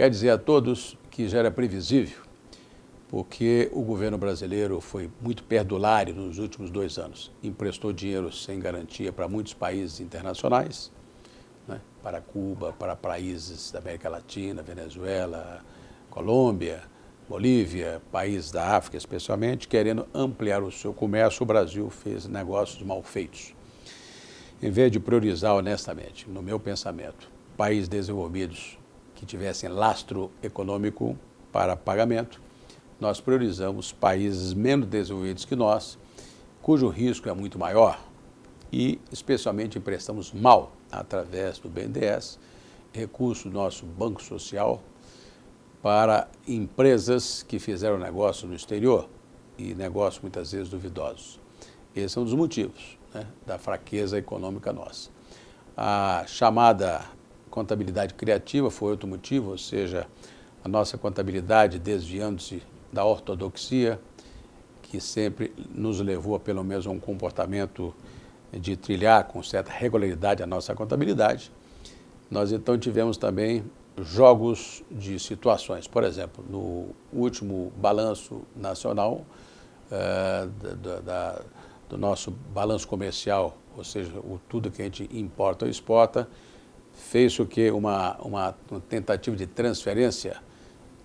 Quer dizer a todos que já era previsível, porque o governo brasileiro foi muito perdulário nos últimos dois anos. Emprestou dinheiro sem garantia para muitos países internacionais, né? para Cuba, para países da América Latina, Venezuela, Colômbia, Bolívia, países da África especialmente, querendo ampliar o seu comércio, o Brasil fez negócios mal feitos. Em vez de priorizar honestamente, no meu pensamento, países desenvolvidos que tivessem lastro econômico para pagamento, nós priorizamos países menos desenvolvidos que nós, cujo risco é muito maior e, especialmente, emprestamos mal através do BNDES, recurso do nosso Banco Social, para empresas que fizeram negócio no exterior e negócios muitas vezes duvidosos. Esse é um dos motivos né, da fraqueza econômica nossa. A chamada contabilidade criativa foi outro motivo, ou seja, a nossa contabilidade desviando-se da ortodoxia, que sempre nos levou a pelo menos a um comportamento de trilhar com certa regularidade a nossa contabilidade. Nós então tivemos também jogos de situações. Por exemplo, no último balanço nacional, uh, da, da, do nosso balanço comercial, ou seja, o, tudo que a gente importa ou exporta, fez o que uma, uma, uma, tentativa de transferência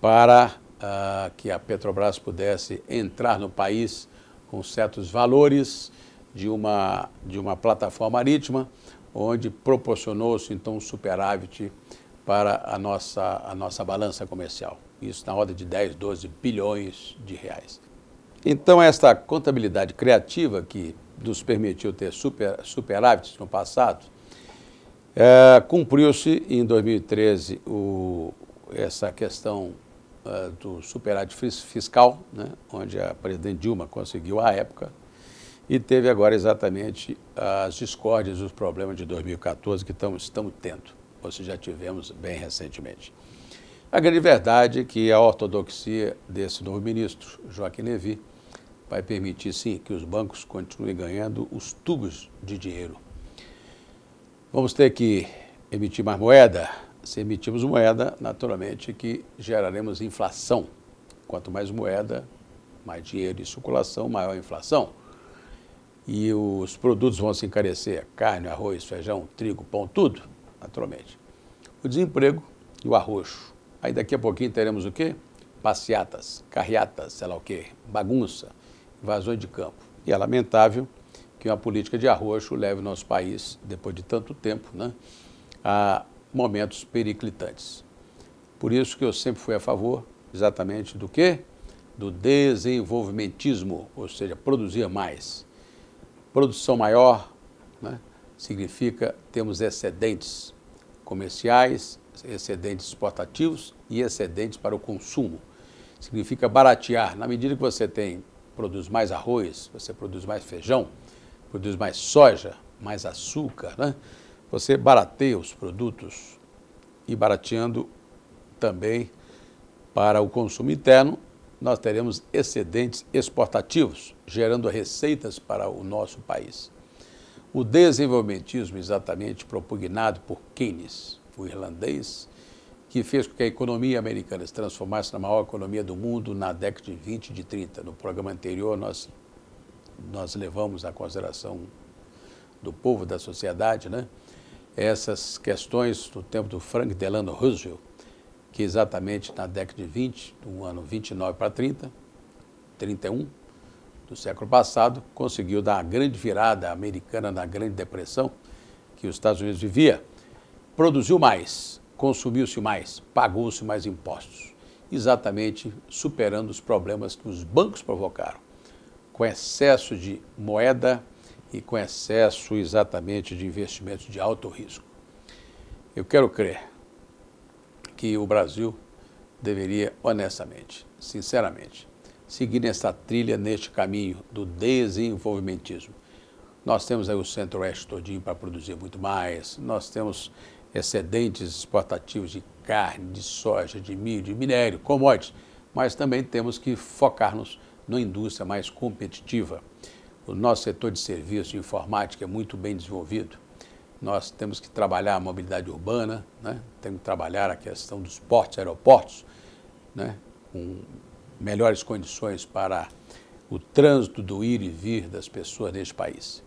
para uh, que a Petrobras pudesse entrar no país com certos valores de uma, de uma plataforma marítima, onde proporcionou-se então um superávit para a nossa, a nossa balança comercial. Isso na ordem de 10, 12 bilhões de reais. Então, esta contabilidade criativa que nos permitiu ter super, superávites no passado, é, Cumpriu-se em 2013 o, essa questão uh, do superávit fiscal, né, onde a presidente Dilma conseguiu à época, e teve agora exatamente as discórdias, os problemas de 2014 que estamos tendo, ou seja, já tivemos bem recentemente. A grande verdade é que a ortodoxia desse novo ministro, Joaquim Levy, vai permitir sim que os bancos continuem ganhando os tubos de dinheiro Vamos ter que emitir mais moeda. Se emitirmos moeda, naturalmente que geraremos inflação. Quanto mais moeda, mais dinheiro em circulação, maior a inflação. E os produtos vão se encarecer: carne, arroz, feijão, trigo, pão, tudo, naturalmente. O desemprego e o arroxo. Aí daqui a pouquinho teremos o quê? Passeatas, carreatas, sei lá o quê, bagunça, invasões de campo. E é lamentável que uma política de arroxo leve o nosso país, depois de tanto tempo, né, a momentos periclitantes. Por isso que eu sempre fui a favor exatamente do quê? Do desenvolvimentismo, ou seja, produzir mais. Produção maior né, significa temos excedentes comerciais, excedentes exportativos e excedentes para o consumo. Significa baratear. Na medida que você tem produz mais arroz, você produz mais feijão, produz mais soja, mais açúcar, né? você barateia os produtos e barateando também para o consumo interno, nós teremos excedentes exportativos, gerando receitas para o nosso país. O desenvolvimentismo, exatamente propugnado por Keynes, o irlandês, que fez com que a economia americana se transformasse na maior economia do mundo na década de 20 e de 30. No programa anterior, nós nós levamos à consideração do povo, da sociedade, né? essas questões do tempo do Frank Delano Roosevelt, que exatamente na década de 20, do ano 29 para 30, 31 do século passado, conseguiu dar a grande virada americana na Grande Depressão que os Estados Unidos vivia. Produziu mais, consumiu-se mais, pagou-se mais impostos, exatamente superando os problemas que os bancos provocaram com excesso de moeda e com excesso exatamente de investimentos de alto risco. Eu quero crer que o Brasil deveria honestamente, sinceramente, seguir nesta trilha, neste caminho do desenvolvimentismo. Nós temos aí o centro-oeste todinho para produzir muito mais, nós temos excedentes exportativos de carne, de soja, de milho, de minério, commodities, mas também temos que focar-nos numa indústria mais competitiva. O nosso setor de serviço de informática é muito bem desenvolvido. Nós temos que trabalhar a mobilidade urbana, né? temos que trabalhar a questão dos portos, aeroportos, né? com melhores condições para o trânsito do ir e vir das pessoas neste país.